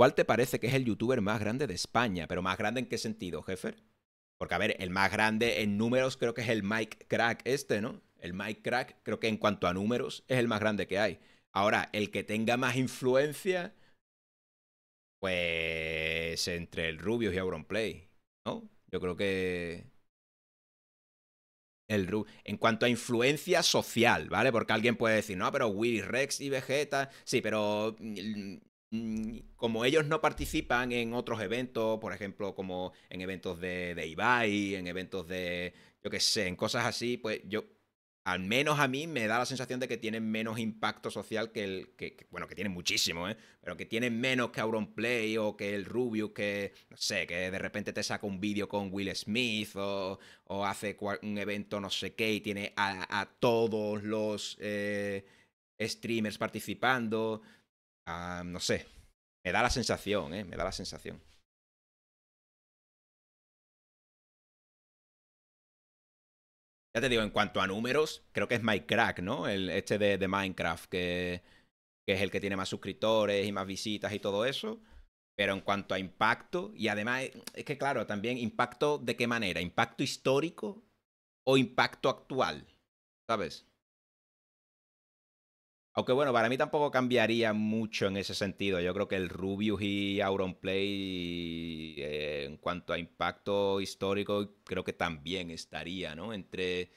¿Cuál te parece que es el youtuber más grande de España? Pero más grande en qué sentido, jefe? Porque, a ver, el más grande en números creo que es el Mike Crack este, ¿no? El Mike Crack creo que en cuanto a números es el más grande que hay. Ahora, el que tenga más influencia, pues entre el Rubius y Auronplay, ¿no? Yo creo que... El en cuanto a influencia social, ¿vale? Porque alguien puede decir, no, pero Willy Rex y Vegeta, sí, pero mm, Mm, como ellos no participan en otros eventos, por ejemplo, como en eventos de, de Ibai, en eventos de, yo qué sé, en cosas así, pues yo, al menos a mí me da la sensación de que tienen menos impacto social que el, que, bueno, que tienen muchísimo, ¿eh? Pero que tienen menos que Auronplay o que el Rubius, que, no sé, que de repente te saca un vídeo con Will Smith o, hace un evento no sé qué y tiene a, todos los eh, streamers participando. Ah, no sé. Me da la sensación, ¿eh? Me da la sensación. Ya te digo, en cuanto a números, creo que es Minecraft, ¿no? El, este de, Minecraft, que, que es el que tiene más suscriptores y más visitas y todo eso. Pero en cuanto a impacto, y además, es que claro, también impacto de qué manera, impacto histórico o impacto actual, ¿sabes? Aunque bueno, para mí tampoco cambiaría mucho en ese sentido. Yo creo que el Rubius y auron Play, eh, en cuanto a impacto histórico, creo que también estaría, ¿no? Entre,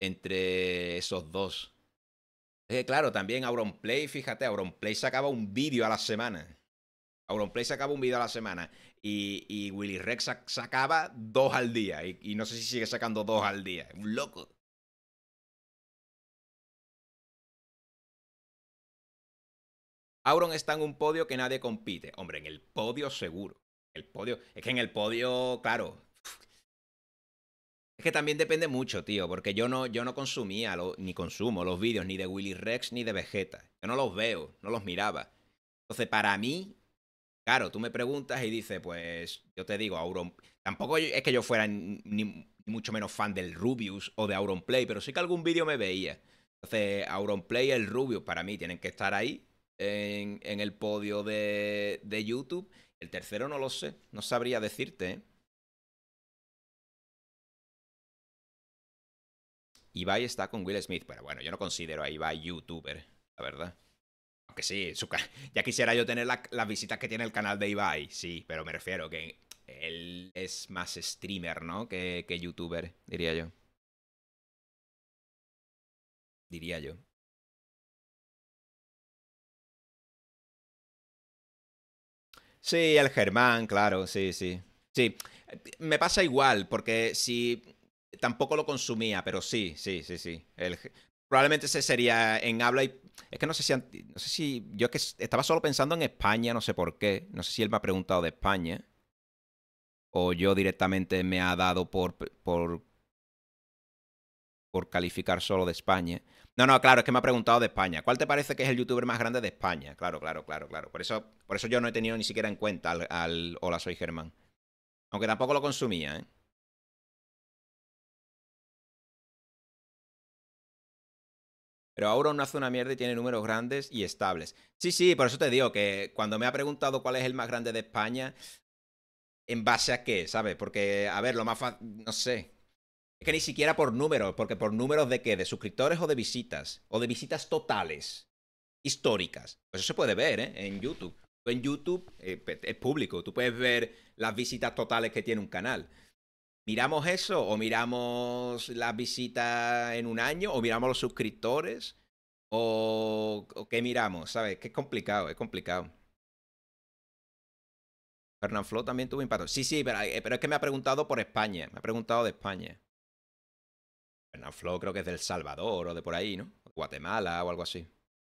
entre esos dos. claro, también Auron Play. fíjate, Play sacaba un vídeo a la semana. Play sacaba un vídeo a la semana. Y, y Willy Rex sacaba dos al día. Y, y no sé si sigue sacando dos al día. Un loco. Auron está en un podio que nadie compite. Hombre, en el podio seguro. El podio. Es que en el podio, claro. Es que también depende mucho, tío, porque yo no, yo no consumía ni consumo los vídeos ni de Willy Rex ni de Vegeta. Yo no los veo, no los miraba. Entonces, para mí, claro, tú me preguntas y dices, pues yo te digo, Auron. Tampoco es que yo fuera mucho menos fan del Rubius o de Auron Play, pero sí que algún vídeo me veía. Entonces, Auron Play y el Rubius para mí tienen que estar ahí en, el podio de, YouTube. El tercero no lo sé, no sabría decirte. ¿eh? Ibai está con Will Smith, pero bueno, yo no considero a Ibai youtuber, la verdad. Aunque sí, ya quisiera yo tener las visitas que tiene el canal de Ibai, sí, pero me refiero que él es más streamer, ¿no? que youtuber, diría yo. Diría yo. Sí, el Germán, claro, sí, sí. Sí, me pasa igual, porque si tampoco lo consumía, pero sí, sí, sí, sí. El, probablemente ese sería en habla y... Es que no sé si... No sé si... Yo que estaba solo pensando en España, no sé por qué. No sé si él me ha preguntado de España. O yo directamente me ha dado por, por por calificar solo de España. No, no, claro, es que me ha preguntado de España. ¿Cuál te parece que es el youtuber más grande de España? Claro, claro, claro, claro. Por eso, por eso yo no he tenido ni siquiera en cuenta al, Hola, soy Germán. Aunque tampoco lo consumía, ¿eh? Pero Auron no hace una mierda y tiene números grandes y estables. Sí, sí, por eso te digo que cuando me ha preguntado cuál es el más grande de España, ¿en base a qué? ¿Sabes? Porque, a ver, lo más fácil. No sé que ni siquiera por números, porque por números de qué, de suscriptores o de visitas, o de visitas totales, históricas. Pues eso se puede ver ¿eh? en YouTube. En YouTube eh, es público, tú puedes ver las visitas totales que tiene un canal. ¿Miramos eso? ¿O miramos las visitas en un año? ¿O miramos los suscriptores? ¿O, qué miramos? ¿Sabes? Que es complicado, es complicado. Flo también tuvo impacto. Sí, sí, eh, pero es que me ha preguntado por España. Me ha preguntado de España. Flow creo que es del Salvador o de por ahí, ¿no? Guatemala o algo así.